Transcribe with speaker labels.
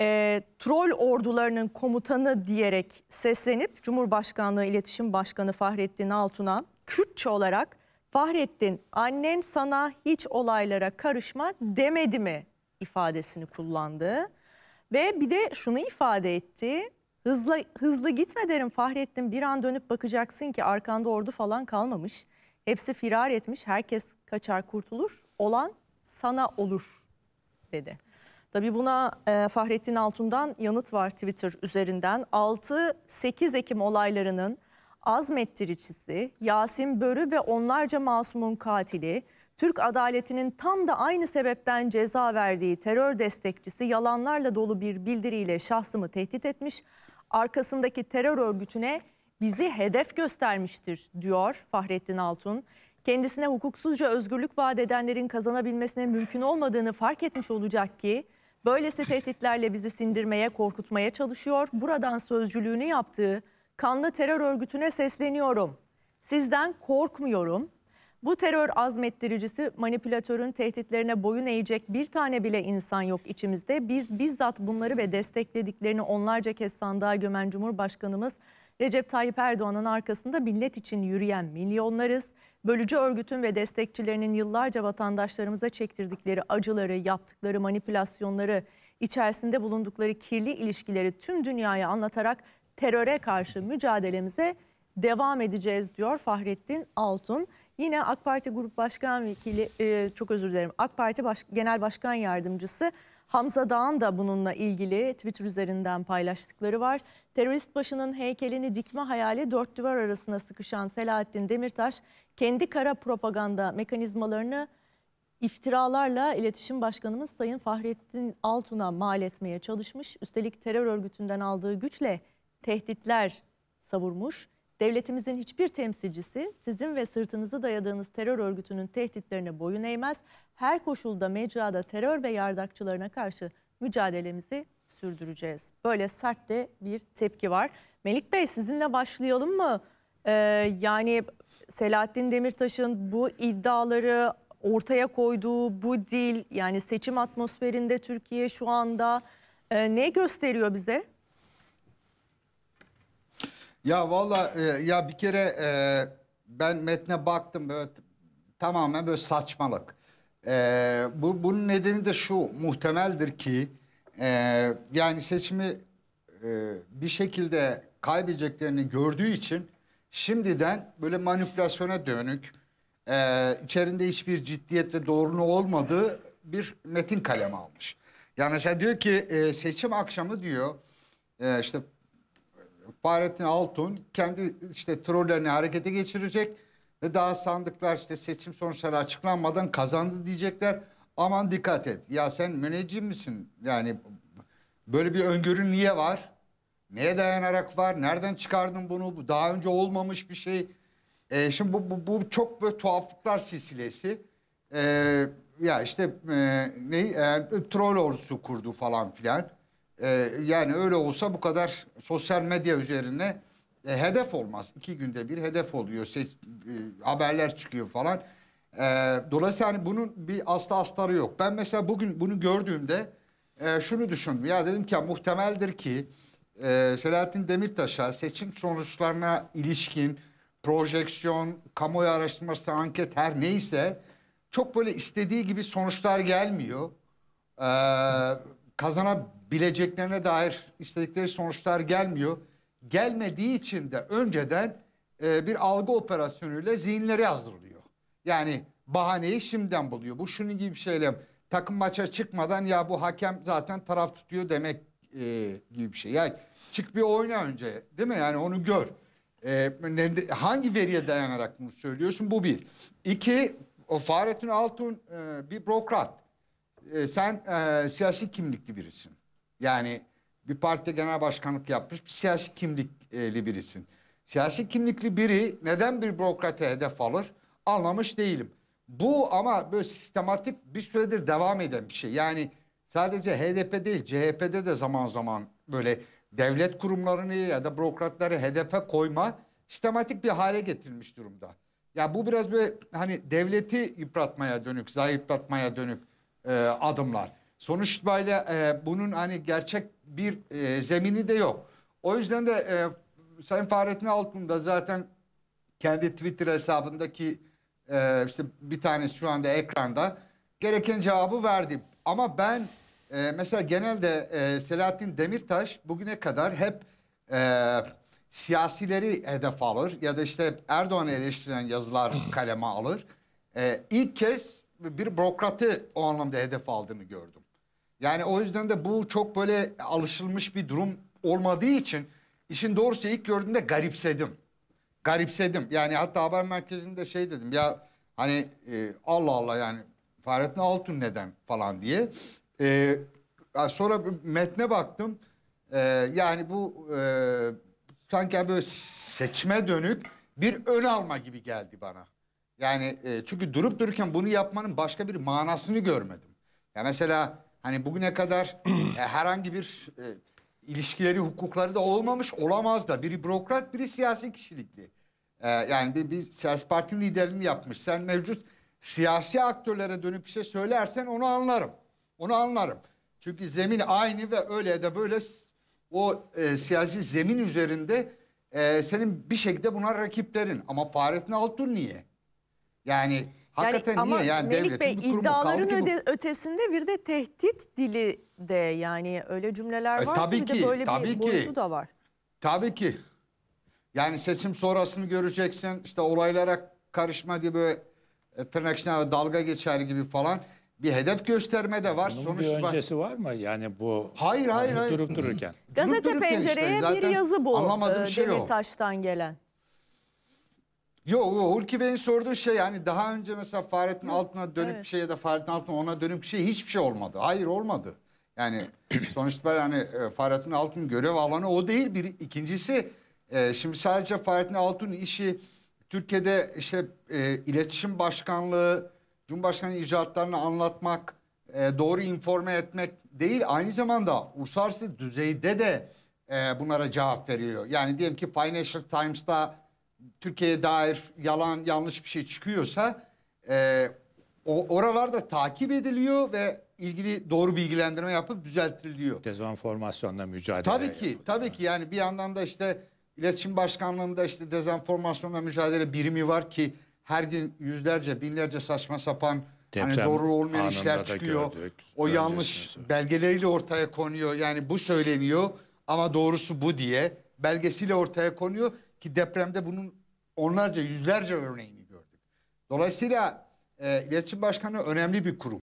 Speaker 1: e, troll ordularının komutanı diyerek seslenip Cumhurbaşkanlığı İletişim Başkanı Fahrettin Altun'a Kürtçe olarak Fahrettin annen sana hiç olaylara karışma demedi mi ifadesini kullandı. Ve bir de şunu ifade etti. Hızlı, hızlı gitme derim Fahrettin bir an dönüp bakacaksın ki arkanda ordu falan kalmamış. Hepsi firar etmiş herkes kaçar kurtulur olan sana olur dedi. Tabii buna e, Fahrettin Altun'dan yanıt var Twitter üzerinden. 6-8 Ekim olaylarının azmettiricisi, Yasin Börü ve onlarca masumun katili, Türk adaletinin tam da aynı sebepten ceza verdiği terör destekçisi yalanlarla dolu bir bildiriyle şahsımı tehdit etmiş, arkasındaki terör örgütüne bizi hedef göstermiştir diyor Fahrettin Altun. Kendisine hukuksuzca özgürlük vaat edenlerin kazanabilmesine mümkün olmadığını fark etmiş olacak ki Böylesi tehditlerle bizi sindirmeye, korkutmaya çalışıyor. Buradan sözcülüğünü yaptığı kanlı terör örgütüne sesleniyorum. Sizden korkmuyorum. Bu terör azmettiricisi manipülatörün tehditlerine boyun eğecek bir tane bile insan yok içimizde. Biz bizzat bunları ve desteklediklerini onlarca kez sandığa gömen Cumhurbaşkanımız Recep Tayyip Erdoğan'ın arkasında millet için yürüyen milyonlarız. Bölücü örgütün ve destekçilerinin yıllarca vatandaşlarımıza çektirdikleri acıları, yaptıkları manipülasyonları, içerisinde bulundukları kirli ilişkileri tüm dünyaya anlatarak teröre karşı mücadelemize devam edeceğiz diyor Fahrettin Altun. Yine AK Parti Grup Başkan Vekili, e, çok özür dilerim, AK Parti Baş, Genel Başkan Yardımcısı Hamza Dağ'ın da bununla ilgili Twitter üzerinden paylaştıkları var. Terörist başının heykelini dikme hayali dört duvar arasına sıkışan Selahattin Demirtaş kendi kara propaganda mekanizmalarını iftiralarla iletişim başkanımız Sayın Fahrettin Altun'a mal etmeye çalışmış. Üstelik terör örgütünden aldığı güçle tehditler savurmuş. Devletimizin hiçbir temsilcisi sizin ve sırtınızı dayadığınız terör örgütünün tehditlerine boyun eğmez. Her koşulda mecrada terör ve yardakçılarına karşı mücadelemizi sürdüreceğiz. Böyle sert de bir tepki var. Melik Bey sizinle başlayalım mı? Ee, yani Selahattin Demirtaş'ın bu iddiaları ortaya koyduğu bu dil yani seçim atmosferinde Türkiye şu anda e, ne gösteriyor bize?
Speaker 2: Ya valla e, ya bir kere e, ben metne baktım böyle tamamen böyle saçmalık. E, bu bunun nedeni de şu muhtemeldir ki e, yani seçimi e, bir şekilde kaybedeceklerini gördüğü için şimdiden böyle manipülasyona dönük e, içerinde hiçbir ciddiyet ve doğruluğu olmadığı bir metin kalemi almış. Yani mesela diyor ki e, seçim akşamı diyor e, işte Fahrettin Altun kendi işte trollerini harekete geçirecek ve daha sandıklar işte seçim sonuçları açıklanmadan kazandı diyecekler. Aman dikkat et. Ya sen müneccim misin? Yani böyle bir öngörü niye var? Neye dayanarak var? Nereden çıkardın bunu? Bu daha önce olmamış bir şey. Ee, şimdi bu, bu, bu çok böyle tuhaflıklar silsilesi. Ee, ya işte e, ne, e, troll ordusu kurdu falan filan. E, yani öyle olsa bu kadar sosyal medya üzerine e, hedef olmaz. İki günde bir hedef oluyor. Seç, e, haberler çıkıyor falan. E, dolayısıyla hani bunun bir asla astarı yok. Ben mesela bugün bunu gördüğümde e, şunu düşündüm. Ya dedim ki muhtemeldir ki e, Selahattin Demirtaş'a seçim sonuçlarına ilişkin projeksiyon, kamuoyu araştırması, anket her neyse çok böyle istediği gibi sonuçlar gelmiyor. Ee, kazanabilir bileceklerine dair istedikleri sonuçlar gelmiyor. Gelmediği için de önceden e, bir algı operasyonuyla zihinleri hazırlıyor. Yani bahaneyi şimdiden buluyor. Bu şunun gibi bir şeyle takım maça çıkmadan ya bu hakem zaten taraf tutuyor demek e, gibi bir şey. Yani çık bir oyna önce değil mi? Yani onu gör. E, hangi veriye dayanarak bunu söylüyorsun? Bu bir. İki, o Fahrettin Altun e, bir bürokrat. E, sen e, siyasi kimlikli birisin. Yani bir parti genel başkanlık yapmış bir siyasi kimlikli birisin. Siyasi kimlikli biri neden bir bürokrate hedef alır anlamış değilim. Bu ama böyle sistematik bir süredir devam eden bir şey. Yani sadece HDP değil CHP'de de zaman zaman böyle devlet kurumlarını ya da bürokratları hedefe koyma sistematik bir hale getirilmiş durumda. Ya bu biraz böyle hani devleti yıpratmaya dönük, zayıflatmaya dönük e, adımlar. Sonuç itibariyle e, bunun hani gerçek bir e, zemini de yok. O yüzden de e, Sayın Fahrettin Altun da zaten kendi Twitter hesabındaki e, işte bir tanesi şu anda ekranda gereken cevabı verdi. Ama ben e, mesela genelde e, Selahattin Demirtaş bugüne kadar hep e, siyasileri hedef alır ya da işte Erdoğan'ı eleştiren yazılar kaleme alır. E, ilk kez bir bürokratı o anlamda hedef aldığını gördüm. Yani o yüzden de bu çok böyle alışılmış bir durum olmadığı için işin doğrusu ilk gördüğümde garipsedim. Garipsedim. Yani hatta haber merkezinde şey dedim ya hani e, Allah Allah yani Fahrettin Altun neden falan diye. E, sonra metne baktım. E, yani bu e, sanki böyle seçme dönük bir ön alma gibi geldi bana. Yani e, çünkü durup dururken bunu yapmanın başka bir manasını görmedim. Ya mesela Hani bugüne kadar e, herhangi bir e, ilişkileri, hukukları da olmamış olamaz da. Biri bürokrat, biri siyasi kişilikli. E, yani bir, bir siyasi partinin liderini yapmış. Sen mevcut siyasi aktörlere dönüp bir şey söylersen onu anlarım. Onu anlarım. Çünkü zemin aynı ve öyle de böyle o e, siyasi zemin üzerinde e, senin bir şekilde buna rakiplerin. Ama Fahrettin Altun niye? Yani Hakikaten yani, niye? Ama yani Melik Bey iddiaların öde,
Speaker 1: ötesinde bir de tehdit dili de yani öyle cümleler e, var e, tabii ki, ki de böyle tabii bir ki, boyutu da var.
Speaker 2: Tabii ki. Yani seçim sonrasını göreceksin İşte olaylara karışma diye böyle e, tırnak içine dalga geçer gibi falan bir hedef gösterme de var. Bunun Sonuç bir öncesi var. var mı? Yani bu hayır hayır, hayır. durup dururken. Gazete durup dururken pencereye işte, bir yazı bu. Anlamadığım e, şey
Speaker 1: Demirtaş'tan o. gelen.
Speaker 2: Yok yo, Hulki Bey'in sorduğu şey yani daha önce mesela Fahrettin Yok, Altun'a dönük evet. bir şey ya da Fahrettin Altun'a ona dönük bir şey hiçbir şey olmadı. Hayır olmadı. Yani sonuçta yani e, Fahrettin Altun görev alanı o değil. Bir ikincisi e, şimdi sadece Fahrettin Altun işi Türkiye'de işte e, iletişim başkanlığı, Cumhurbaşkanı icraatlarını anlatmak, e, doğru informe etmek değil. Aynı zamanda uluslararası düzeyde de e, bunlara cevap veriyor. Yani diyelim ki Financial Times'ta Türkiye'ye dair yalan yanlış bir şey çıkıyorsa e, o oralarda takip ediliyor ve ilgili doğru bilgilendirme yapıp düzeltiliyor. Dezenformasyonla mücadele. Tabii ki, yapılıyor. tabii ki yani bir yandan da işte İletişim Başkanlığı'nda işte dezenformasyonla mücadele birimi var ki her gün yüzlerce, binlerce saçma sapan hani Deprem hani doğru olmayan işler çıkıyor. Gördük, o yanlış belgeleriyle ortaya konuyor. Yani bu söyleniyor ama doğrusu bu diye belgesiyle ortaya konuyor. Ki depremde bunun onlarca yüzlerce örneğini gördük. Dolayısıyla e, İletişim Başkanı önemli bir kurum.